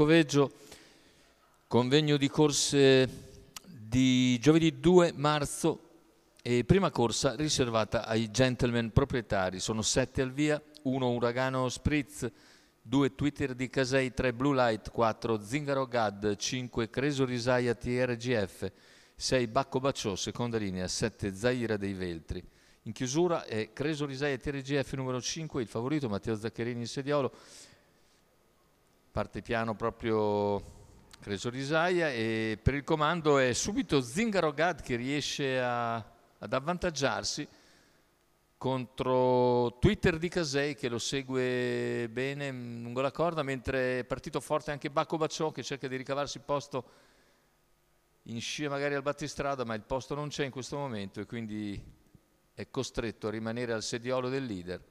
Scoveggio, convegno di corse di giovedì 2 marzo e prima corsa riservata ai gentleman proprietari. Sono sette al via, uno Uragano Spritz, due Twitter di Casei, tre Blue Light, quattro Zingaro Gad, cinque Creso Risaia TRGF, sei Bacco Baciò, seconda linea, sette Zaira dei Veltri. In chiusura è Creso Risaia TRGF numero 5, il favorito Matteo Zaccherini in sediolo, parte piano proprio Creso Risaia e per il comando è subito Zingaro Gad che riesce a, ad avvantaggiarsi contro Twitter di Casei che lo segue bene mm, lungo la corda mentre è partito forte anche Bacco Baciò che cerca di ricavarsi il posto in scia magari al battistrada ma il posto non c'è in questo momento e quindi è costretto a rimanere al sediolo del leader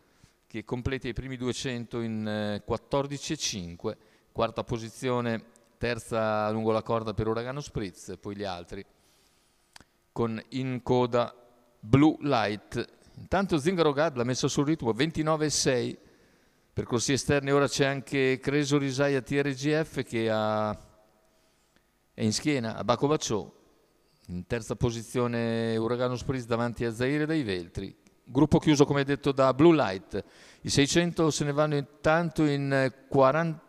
che completa i primi 200 in 14,5 eh, quarta posizione, terza lungo la corda per Uragano Spritz, e poi gli altri con in coda Blue Light. Intanto Zingaro Gad l'ha messa sul ritmo 29,6 per corsi esterni, Ora c'è anche Creso Risaia TRGF che ha, è in schiena a Baco Baciò. In terza posizione Uragano Spritz davanti a Zaire dai Veltri. Gruppo chiuso come detto da Blue Light. I 600 se ne vanno intanto in 40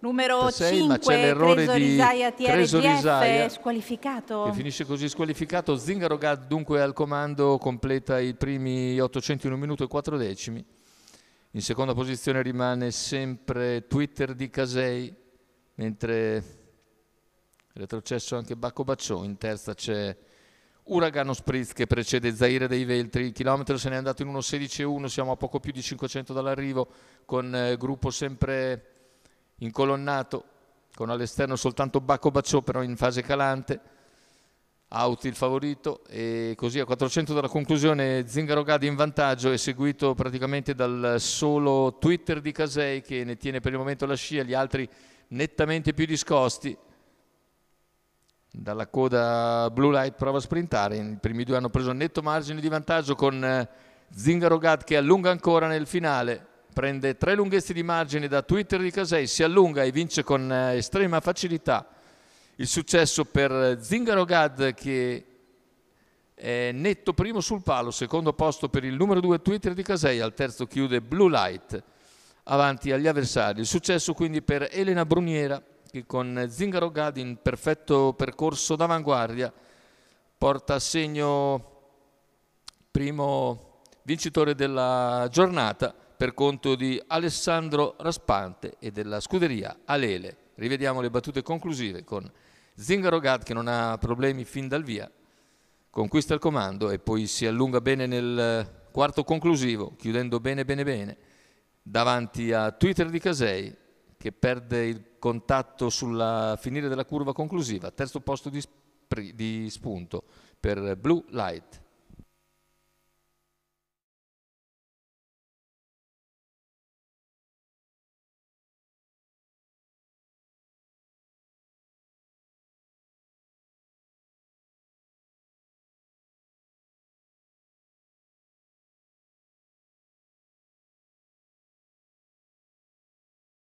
numero 5, ma c'è l'errore Cresorisai di Cresorisai, squalificato. Che finisce così squalificato. Zingaro Gad dunque al comando completa i primi 800 in un minuto e quattro decimi. In seconda posizione rimane sempre Twitter di Casei, mentre retrocesso anche Bacco Bacciò. In terza c'è Uragano Spritz che precede Zaire dei Veltri, il chilometro se n'è andato in 1.16.1, siamo a poco più di 500 dall'arrivo con eh, gruppo sempre incolonnato, con all'esterno soltanto Bacco Bacciò, però in fase calante, out il favorito e così a 400 dalla conclusione Zingaro Gadi in vantaggio è seguito praticamente dal solo Twitter di Casei che ne tiene per il momento la scia, gli altri nettamente più discosti. Dalla coda Blue Light prova a sprintare, i primi due hanno preso netto margine di vantaggio con Zingaro Gad che allunga ancora nel finale prende tre lunghezze di margine da Twitter di Casei, si allunga e vince con eh, estrema facilità. Il successo per Zingaro Gad che è netto primo sul palo, secondo posto per il numero due Twitter di Casei, al terzo chiude Blue Light avanti agli avversari. Il successo quindi per Elena Bruniera che con Zingaro Gad in perfetto percorso d'avanguardia porta a segno primo vincitore della giornata per conto di Alessandro Raspante e della scuderia Alele. Rivediamo le battute conclusive con Zingaro Gad che non ha problemi fin dal via, conquista il comando e poi si allunga bene nel quarto conclusivo, chiudendo bene bene bene, davanti a Twitter di Casei che perde il contatto sulla finire della curva conclusiva, terzo posto di, di spunto per Blue Light.